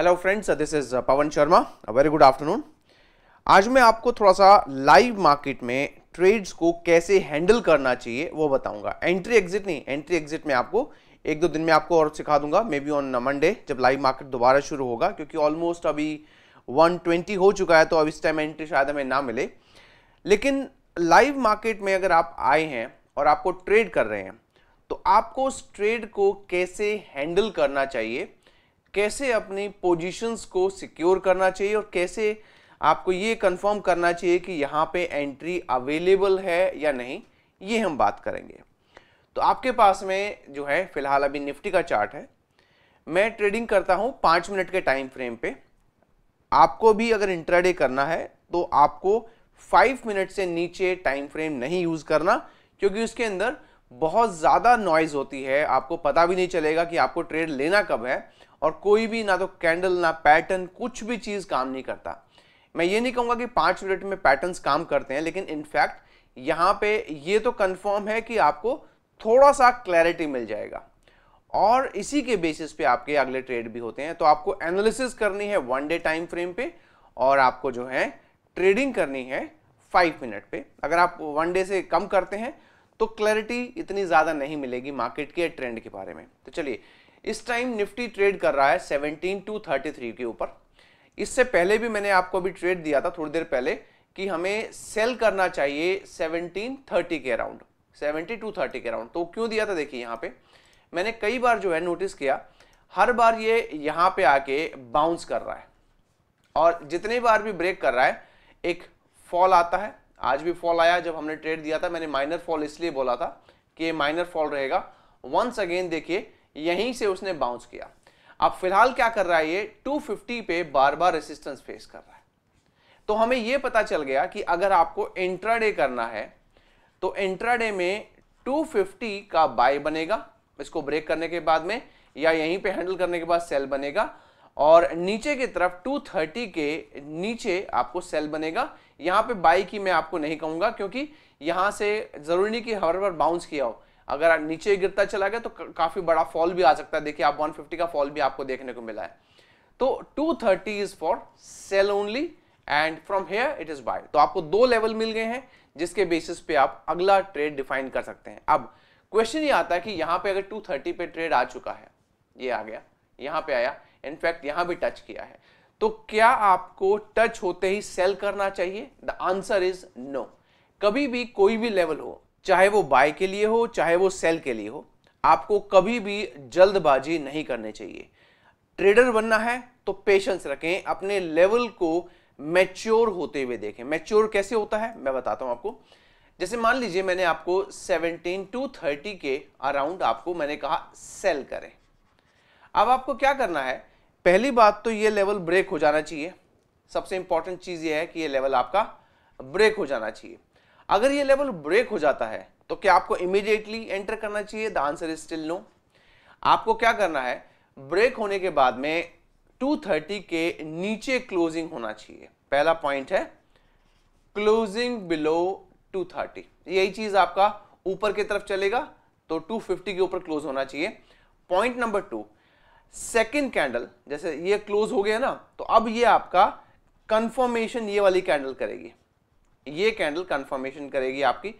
hello friends this is Pawan Sharma very good afternoon आज मैं आपको थोड़ा सा लाइव मार्केट में ट्रेड्स को कैसे हैंडल करना चाहिए वो बताऊंगा एंट्री एग्जिट नहीं एंट्री एग्जिट में आपको एक दो दिन में आपको और सिखा दूंगा मे बी ऑन मंडे जब लाइव मार्केट दोबारा शुरू होगा क्योंकि ऑलमोस्ट अभी 120 हो चुका है तो अब इस टाइम एंट्री शायद हमें ना मिले लेकिन लाइव मार्केट में अगर आप आए हैं और आपको ट्रेड कर रहे हैं तो आपको उस ट्रेड को कैसे हैंडल करना चाहिए कैसे अपनी पोजीशंस को सिक्योर करना चाहिए और कैसे आपको ये कंफर्म करना चाहिए कि यहाँ पे एंट्री अवेलेबल है या नहीं ये हम बात करेंगे तो आपके पास में जो है फिलहाल अभी निफ्टी का चार्ट है मैं ट्रेडिंग करता हूँ पाँच मिनट के टाइम फ्रेम पे आपको भी अगर इंट्राडे करना है तो आपको फाइव मिनट से नीचे टाइम फ्रेम नहीं यूज़ करना क्योंकि उसके अंदर बहुत ज़्यादा नॉइज़ होती है आपको पता भी नहीं चलेगा कि आपको ट्रेड लेना कब है और कोई भी ना तो कैंडल ना पैटर्न कुछ भी चीज़ काम नहीं करता मैं ये नहीं कहूँगा कि पाँच मिनट में पैटर्न्स काम करते हैं लेकिन इनफैक्ट यहाँ पे ये तो कंफर्म है कि आपको थोड़ा सा क्लैरिटी मिल जाएगा और इसी के बेसिस पे आपके अगले ट्रेड भी होते हैं तो आपको एनालिसिस करनी है वन डे टाइम फ्रेम पे और आपको जो है ट्रेडिंग करनी है फाइव मिनट पे अगर आप वन डे से कम करते हैं तो क्लैरिटी इतनी ज़्यादा नहीं मिलेगी मार्केट के ट्रेंड के बारे में तो चलिए इस टाइम निफ्टी ट्रेड कर रहा है सेवनटीन टू थर्टी थ्री के ऊपर इससे पहले भी मैंने आपको अभी ट्रेड दिया था थोड़ी देर पहले कि हमें सेल करना चाहिए सेवनटीन थर्टी के अराउंड सेवनटी टू थर्टी के अराउंड तो क्यों दिया था देखिए यहाँ पे मैंने कई बार जो है नोटिस किया हर बार ये यहाँ पे आके बाउंस कर रहा है और जितने बार भी ब्रेक कर रहा है एक फॉल आता है आज भी फॉल आया जब हमने ट्रेड दिया था मैंने माइनर फॉल इसलिए बोला था कि ये माइनर फॉल रहेगा वंस अगेन देखिए यहीं से उसने बाउंस किया अब फिलहाल क्या कर रहा है ये 250 पे बार बार रेसिस्टेंस फेस कर रहा है तो हमें ये पता चल गया कि अगर आपको इंट्राडे करना है तो इंट्राडे में 250 का बाय बनेगा इसको ब्रेक करने के बाद में या यहीं पे हैंडल करने के बाद सेल बनेगा और नीचे की तरफ 230 के नीचे आपको सेल बनेगा यहाँ पे बाई की मैं आपको नहीं कहूँगा क्योंकि यहाँ से ज़रूरी नहीं कि हर बार बाउंस किया हो अगर नीचे गिरता चला गया तो काफ़ी बड़ा फॉल भी आ सकता है देखिए आप 150 का फॉल भी आपको देखने को मिला है तो 230 thirty is for sell only and from here it is buy तो आपको दो लेवल मिल गए हैं जिसके बेसिस पे आप अगला ट्रेड डिफाइन कर सकते हैं अब क्वेश्चन ये आता है कि यहाँ पे अगर 230 पे ट्रेड आ चुका है ये आ गया यहाँ पे आया इनफैक्ट यहां भी टच किया है तो क्या आपको टच होते ही सेल करना चाहिए द आंसर इज नो कभी भी कोई भी लेवल हो चाहे वो बाय के लिए हो चाहे वो सेल के लिए हो आपको कभी भी जल्दबाजी नहीं करनी चाहिए ट्रेडर बनना है तो पेशेंस रखें अपने लेवल को मैच्योर होते हुए देखें मैच्योर कैसे होता है मैं बताता हूं आपको जैसे मान लीजिए मैंने आपको 17 टू 30 के अराउंड आपको मैंने कहा सेल करें अब आपको क्या करना है पहली बात तो ये लेवल ब्रेक हो जाना चाहिए सबसे इंपॉर्टेंट चीज़ ये है कि ये लेवल आपका ब्रेक हो जाना चाहिए अगर ये लेवल ब्रेक हो जाता है तो क्या आपको इमीडिएटली एंटर करना चाहिए the answer is still no आपको क्या करना है ब्रेक होने के बाद में 230 के नीचे क्लोजिंग होना चाहिए पहला पॉइंट है क्लोजिंग बिलो 230 यही चीज आपका ऊपर की तरफ चलेगा तो 250 के ऊपर क्लोज होना चाहिए point number two second candle जैसे ये क्लोज हो गया ना तो अब ये आपका कंफर्मेशन ये वाली कैंडल करेगी ये कैंडल कंफर्मेशन करेगी आपकी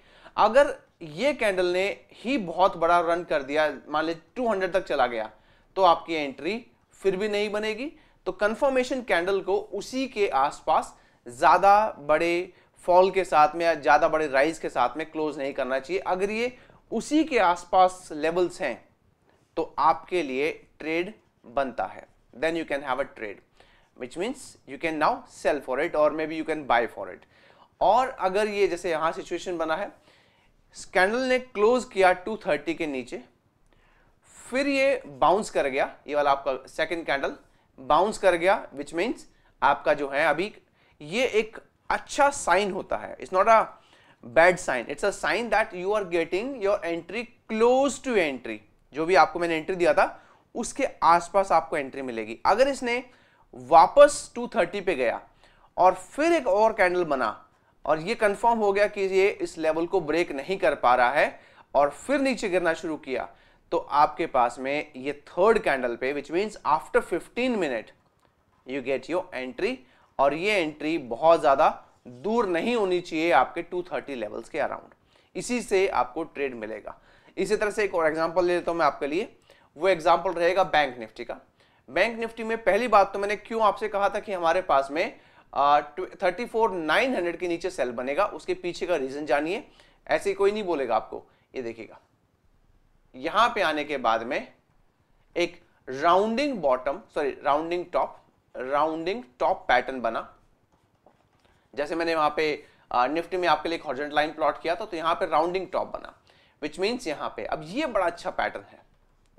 अगर ये कैंडल ने ही बहुत बड़ा रन कर दिया मान ले टू तक चला गया तो आपकी एंट्री फिर भी नहीं बनेगी तो कंफर्मेशन कैंडल को उसी के आसपास ज़्यादा बड़े फॉल के साथ में या ज़्यादा बड़े राइज के साथ में क्लोज नहीं करना चाहिए अगर ये उसी के आसपास लेवल्स हैं तो आपके लिए ट्रेड बनता है then you can have a trade which means you can now sell for it और maybe you can buy for it और अगर ये जैसे यहाँ सिचुएशन बना है स्कैंडल ने क्लोज किया 230 के नीचे फिर ये बाउंस कर गया ये वाला आपका सेकंड कैंडल बाउंस कर गया विच मीन्स आपका जो है अभी ये एक अच्छा साइन होता है it's not a bad sign it's a sign that you are getting your entry close to entry जो भी आपको मैंने एंट्री दिया था उसके आसपास आपको एंट्री मिलेगी अगर इसने वापस 230 पे गया और फिर एक और कैंडल बना और ये कंफर्म हो गया कि ये इस लेवल को ब्रेक नहीं कर पा रहा है और फिर नीचे गिरना शुरू किया तो आपके पास में ये थर्ड कैंडल पे which means after 15 minute you get your entry और ये एंट्री बहुत ज़्यादा दूर नहीं होनी चाहिए आपके 230 लेवल्स के अराउंड इसी से आपको ट्रेड मिलेगा इसी तरह से एक और एग्जाम्पल ले लेता हूँ मैं आपके लिए वो एग्जाम्पल रहेगा बैंक निफ्टी का बैंक निफ्टी में पहली बात तो मैंने क्यों आपसे कहा था कि हमारे पास में थर्टी फोर नाइन हंड्रेड के नीचे सेल बनेगा उसके पीछे का रीजन जानिए ऐसे कोई नहीं बोलेगा आपको ये देखिएगा यहां पे आने के बाद में एक rounding bottom sorry rounding top rounding top pattern बना जैसे मैंने वहां पे निफ्टी में आपके लिए हॉर्जेंट लाइन प्लॉट किया था तो यहां पे राउंडिंग टॉप बना विच मीन्स यहां पे अब ये बड़ा अच्छा पैटर्न है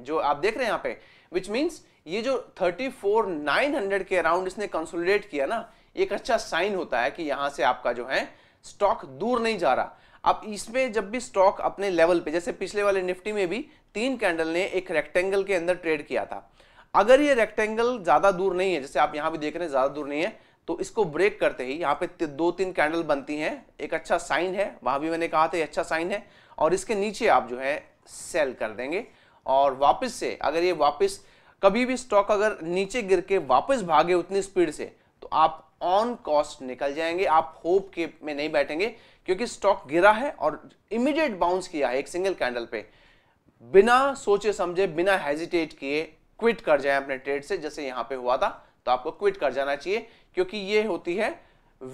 जो आप देख रहे हैं यहां पे विच मीन्स ये जो 34900 के अराउंड इसने कंसोलिडेट किया ना एक अच्छा साइन होता है कि यहां से आपका जो है स्टॉक दूर नहीं जा रहा अब इसमें जब भी स्टॉक अपने लेवल पे जैसे पिछले वाले निफ्टी में भी तीन कैंडल ने एक रेक्टेंगल के अंदर ट्रेड किया था अगर ये रेक्टेंगल ज़्यादा दूर नहीं है जैसे आप यहां भी देख रहे हैं ज़्यादा दूर नहीं है तो इसको ब्रेक करते ही यहाँ पे दो तीन कैंडल बनती हैं एक अच्छा साइन है वहां भी मैंने कहा था अच्छा साइन है और इसके नीचे आप जो है सेल कर देंगे और वापस से अगर ये वापस कभी भी स्टॉक अगर नीचे गिर के वापस भागे उतनी स्पीड से तो आप ऑन कॉस्ट निकल जाएंगे आप होप के में नहीं बैठेंगे क्योंकि स्टॉक गिरा है और इमीडिएट बाउंस किया है एक सिंगल कैंडल पे बिना सोचे समझे बिना हेजिटेट किए क्विट कर जाए अपने ट्रेड से जैसे यहां पे हुआ था तो आपको क्विट कर जाना चाहिए क्योंकि ये होती है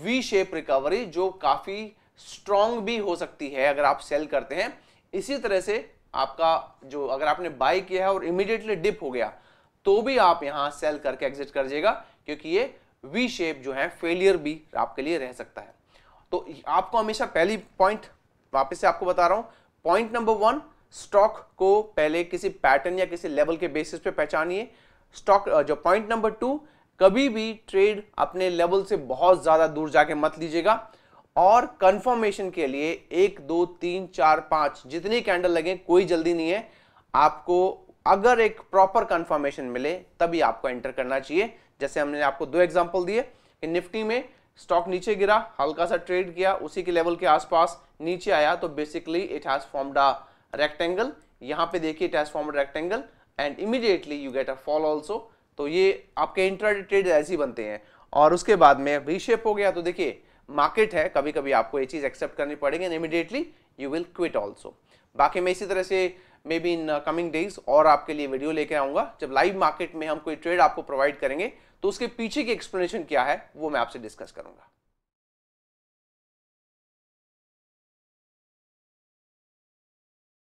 वी शेप रिकवरी जो काफ़ी स्ट्रांग भी हो सकती है अगर आप सेल करते हैं इसी तरह से आपका जो अगर आपने बाई किया है और इमीडिएटली डिप हो गया तो भी आप यहां सेल करके एग्जिट कर जाएगा क्योंकि ये वी शेप जो है फेलियर भी आपके लिए रह सकता है तो आपको हमेशा पहली पॉइंट वापस से आपको बता रहा हूं पॉइंट नंबर वन स्टॉक को पहले किसी पैटर्न या किसी लेवल के बेसिस पे पहचानिए स्टॉक जो पॉइंट नंबर टू कभी भी ट्रेड अपने लेवल से बहुत ज़्यादा दूर जाके मत लीजिएगा और कंफर्मेशन के लिए एक दो तीन चार पांच जितने कैंडल लगे कोई जल्दी नहीं है आपको अगर एक प्रॉपर कंफर्मेशन मिले तभी आपको एंटर करना चाहिए जैसे हमने आपको दो एग्जाम्पल दिए कि निफ्टी में स्टॉक नीचे गिरा हल्का सा ट्रेड किया उसी के लेवल के आसपास नीचे आया तो basically it has formed a rectangle यहाँ पे देखिए it has formed rectangle and immediately you get a fall also तो ये आपके इंट्राडे ट्रेड ऐसे ही बनते हैं और उसके बाद में रीशेप हो गया तो देखिए मार्केट है कभी कभी आपको ये चीज़ एक्सेप्ट करनी पड़ेगी and immediately you will quit also बाकी मैं इसी तरह से maybe in coming days और आपके लिए वीडियो लेके आऊँगा जब लाइव मार्केट में हम कोई ट्रेड आपको प्रोवाइड करेंगे तो उसके पीछे की एक्सप्लेनेशन क्या है वो मैं आपसे डिस्कस करूंगा